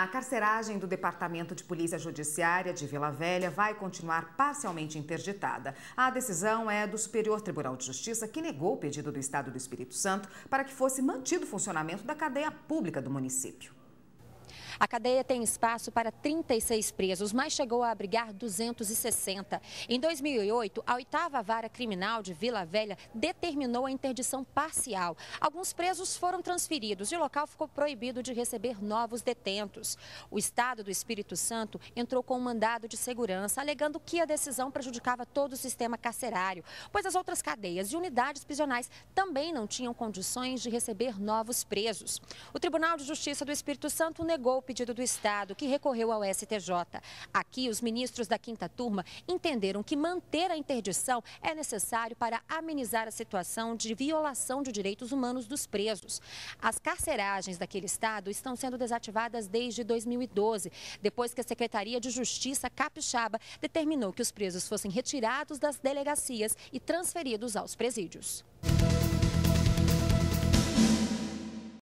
A carceragem do Departamento de Polícia Judiciária de Vila Velha vai continuar parcialmente interditada. A decisão é do Superior Tribunal de Justiça, que negou o pedido do Estado do Espírito Santo para que fosse mantido o funcionamento da cadeia pública do município. A cadeia tem espaço para 36 presos, mas chegou a abrigar 260. Em 2008, a oitava vara criminal de Vila Velha determinou a interdição parcial. Alguns presos foram transferidos e o local ficou proibido de receber novos detentos. O Estado do Espírito Santo entrou com um mandado de segurança, alegando que a decisão prejudicava todo o sistema carcerário, pois as outras cadeias e unidades prisionais também não tinham condições de receber novos presos. O Tribunal de Justiça do Espírito Santo negou pedido do Estado, que recorreu ao STJ. Aqui, os ministros da quinta turma entenderam que manter a interdição é necessário para amenizar a situação de violação de direitos humanos dos presos. As carceragens daquele Estado estão sendo desativadas desde 2012, depois que a Secretaria de Justiça Capixaba determinou que os presos fossem retirados das delegacias e transferidos aos presídios.